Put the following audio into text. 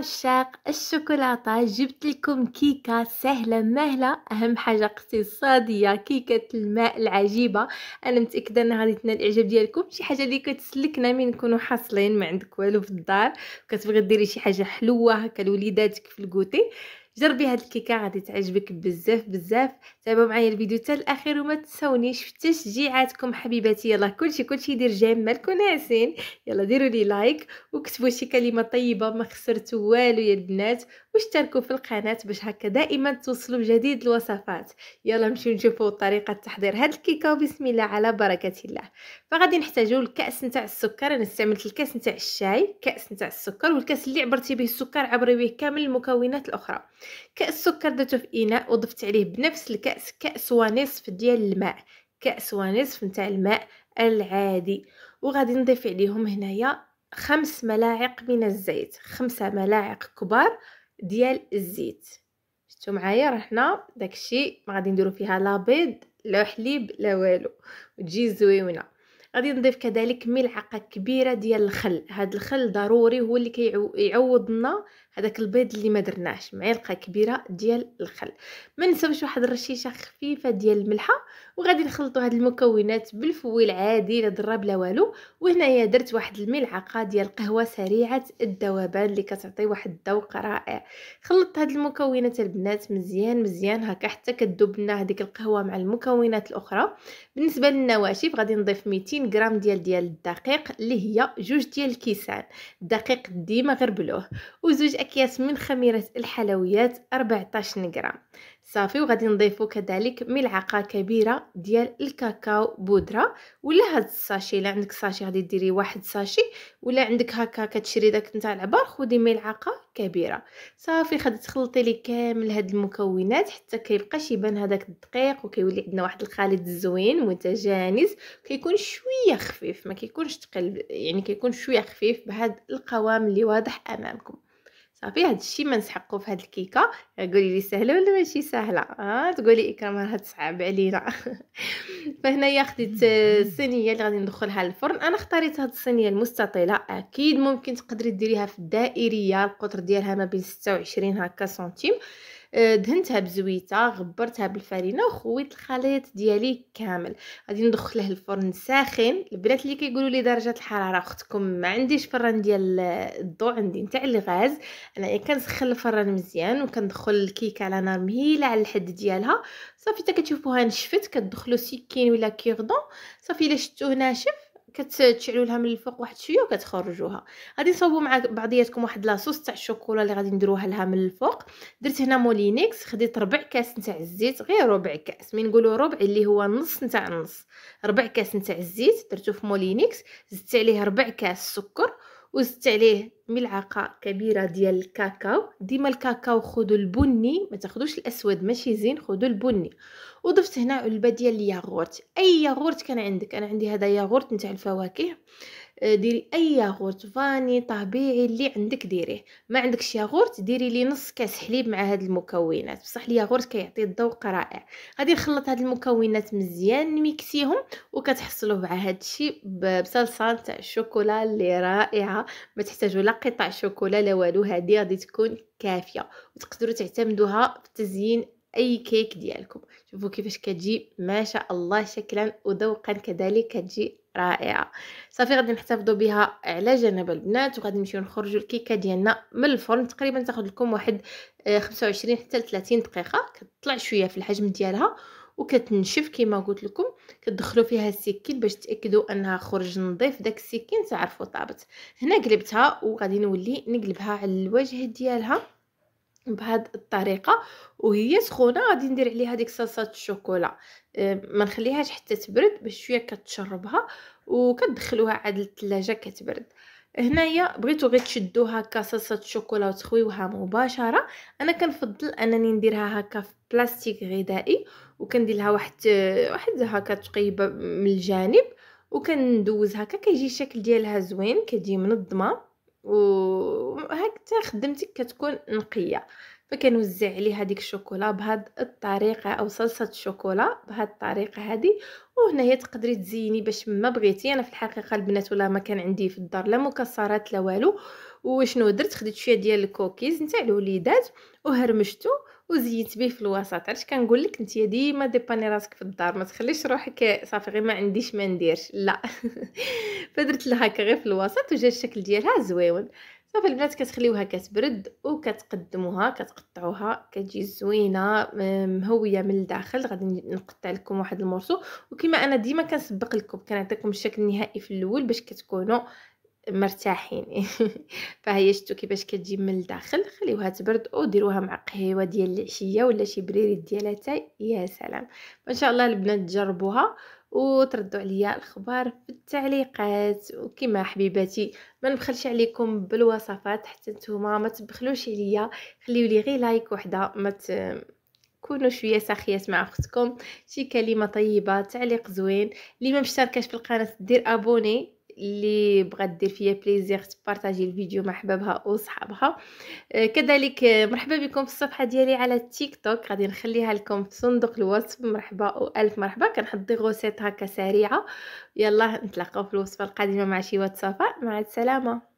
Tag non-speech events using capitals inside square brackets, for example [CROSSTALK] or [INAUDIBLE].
عشاق الشوكولاتة جبت لكم كيكة سهلة مهلة أهم حاجة اقتصادية كيكة الماء العجيبة أنا متأكدة أنها غادي تنال الإعجاب ديالكم شي حاجة اللي كتسلكنا من نكونوا حاصلين ما عندك والو في الدار كتبغي ديري شي حاجة حلوة هكا لوليداتك في الكوتي جربي هاد الكيكه غادي تعجبك بزاف بزاف تابعوا معايا الفيديو حتى الاخير وما تنساونيش في تشجيعاتكم حبيباتي يلا كلشي كلشي يدير جمالكم ناعسين يلا ديروا لي لايك وكتبوا شي كلمه طيبه ما خسرتوا والو يا البنات واشتركوا في القناه باش هكا دائما توصلوا بجديد الوصفات يلا نمشيو نشوفوا طريقه تحضير هاد الكيكه وبسم الله على بركه الله فغادي نحتاجوا الكاس نتاع السكر انا استعملت الكاس نتاع الشاي كاس نتاع السكر والكاس اللي عبرتي به السكر عبري به كامل المكونات الاخرى كأس سكر درته في إناء وضفت عليه بنفس الكأس كأس ونصف ديال الماء كأس ونصف نتاع الماء العادي وغادي نضيف عليهم هنايا خمس ملاعق من الزيت خمسة ملاعق كبار ديال الزيت شفتوا معايا راه حنا داكشي ما غادي نديرو فيها لا بيض لا حليب لا والو وتجي زويونه غادي نضيف كذلك ملعقه كبيره ديال الخل هاد الخل ضروري هو اللي كيعوض لنا هذاك البيض اللي ما درناش معلقه كبيره ديال الخل ما نساوش واحد الرشيشه خفيفه ديال الملحه وغادي نخلطوا هاد المكونات بالفويل عادي لا ضرب بلا والو وهنايا درت واحد الملعقه ديال القهوه سريعه الذوبان اللي كتعطي واحد الذوق رائع خلطت هاد المكونات البنات مزيان مزيان هكا حتى كتذوب لنا هذيك القهوه مع المكونات الاخرى بالنسبه للنواشف غادي نضيف 200 غرام ديال ديال الدقيق اللي هي جوج ديال الكيسان الدقيق ديما غربلوه وزوج أكياس من خميرة الحلويات 14 غرام صافي وغادي نضيفو كذلك ملعقه كبيره ديال الكاكاو بودره ولا هاد الساشي الا عندك ساشي غادي ديري واحد ساشي ولا عندك هكا كتشري داك نتاع العبار خدي ملعقه كبيره صافي غادي تخلطي لي كامل هاد المكونات حتى كيبقاش يبان هذاك الدقيق وكيولي عندنا واحد الخليط زوين متجانس كيكون شويه خفيف ما كيكونش تقل يعني كيكون شويه خفيف بهاد القوام اللي واضح امامكم صافي هذا الشيء ما نسحقوا في هذه الكيكه قولي لي سهله ولا ماشي سهله اه تقولي اكرام راه تصعب علينا [LAUGHS] فهنايا خديت الصينيه اللي غادي ندخلها للفرن انا اختاريت هذه الصينيه المستطيله اكيد ممكن تقدري ديريها في الدائريه القطر ديالها ما بين 26 هكا سنتيم أه، دهنتها بزويته غبرتها بالفرينه وخويت الخليط ديالي كامل غادي ندخله الفرن ساخن البنات اللي كيقولوا لي درجه الحراره اختكم ما عنديش فران ديال الضوء عندي نتاع الغاز انا إيه، كنسخن الفرن مزيان وكندخل الكيكه على نار مهيله على الحد ديالها صافي حتى كتشوفوها نشفت كتدخلوا سكين ولا كيردون صافي الا شفتوه ناشف كتشعلوا لها من الفوق واحد شويه وكتخرجوها غادي نصاوبوا مع بعضياتكم واحد لاصوص تاع الشوكولا اللي غادي نديروها لها من الفوق درت هنا مولينيكس خديت ربع كاس نتاع الزيت غير ربع كاس من نقولوا ربع اللي هو نص نتاع نص ربع كاس نتاع الزيت درتو في مولينيكس زدت عليه ربع كاس سكر وزدت عليه ملعقه كبيره ديال الكاكاو ديما الكاكاو خدو البني ما تاخدوش الاسود ماشي زين خدو البني وضفت هنا علبه ديال الياغورت اي ياغورت كان عندك انا عندي هذا ياغورت نتاع الفواكه ديري اي ياغورت فاني طبيعي اللي عندك ديريه ما عندكش ياغورت ديري لي نص كاس حليب مع هاد المكونات بصح الياغورت كيعطي الذوق رائع غادي نخلط هاد المكونات مزيان نميكسيهم وكتحصلوا مع هادشي بصلصه تاع الشوكولا اللي رائعه ما تحتاجوا لا قطع شوكولا لا والو هادي غادي تكون كافيه وتقدروا تعتمدوها في التزيين اي كيك ديالكم شوفوا كيفاش كتجي ما شاء الله شكلا وذوقا كذلك كتجي رائعه صافي غادي نحتفظوا بها على جنب البنات وغادي نمشيو نخرجوا الكيكه ديالنا من الفرن تقريبا تاخذ لكم واحد 25 آه، حتى 30 دقيقه كتطلع شويه في الحجم ديالها وكتنشف كما قلت لكم كتدخلوا فيها السكين باش تاكدوا انها خرج نظيف داك السكين تعرفوا طابت هنا قلبتها وغادي نولي نقلبها على الوجه ديالها بهاد الطريقه وهي سخونه غادي ندير عليها ديك صلصه الشوكولا آه، ما نخليهاش حتى تبرد باش شويه كتشربها وكتدخلوها عاد للثلاجه كتبرد هنايا بغيتو غير تشدو هكا صلصه الشوكولا وتخويوها مباشره انا كنفضل انني نديرها هكا في بلاستيك غذائي وكندير لها واحد واحد هكا تقيبه من الجانب وكندوز هكا كيجي الشكل ديالها زوين كتجي منظمه وهكذا خدمتك كتكون نقيه فكنوزع عليه هذيك الشوكولا بهاد الطريقه او صلصه الشوكولا بهاد الطريقه هذه وهنايا تقدري تزيني باش ما بغيتي انا في الحقيقه البنات ولا ما كان عندي في الدار لا مكسرات لا والو وشنو درت خديت شويه ديال الكوكيز نتاع الوليدات وهرمشتو وزيت به في الوسط علاش كنقول لك انت ديما ديباني راسك في الدار ما تخليش روحك صافي غير ما عنديش ما نديرش لا [LAUGHS] فدرت لها هكا غير في الوسط وجا الشكل ديالها زويون صافي البنات كتخليوها كتبرد وكتقدموها كتقطعوها كتجي زوينه مهويه من الداخل غادي نقطع لكم واحد المورسو وكما انا ديما كنسبق لكم كنعطيكم الشكل النهائي في الاول باش كتكونوا مرتاحين [LAUGHS] فهي شتو كيفاش كتجي من الداخل خليوها تبرد وديروها مع قهيوه ديال العشيه ولا شي بريريت ديال اتاي يا سلام ان شاء الله البنات تجربوها وتردوا عليا الخبر في التعليقات وكما حبيباتي ما نبخلش عليكم بالوصفات حتى نتوما ما تبخلوش عليا خليو لي غير لايك وحده ما مت... كونوا شويه ساخيات مع اختكم شي كلمه طيبه تعليق زوين اللي ما في القناه دير ابوني اللي بغات دير فيا بليزير تبارطاجي الفيديو مع حبابها وصحابها آه، كذلك آه، مرحبا بكم في الصفحه ديالي على التيك توك غادي نخليها لكم في صندوق الوصف مرحبا والف مرحبا دي غوسيت هكا سريعه يلا نتلاقاو في الوصفه القادمه مع شي وصفه مع السلامه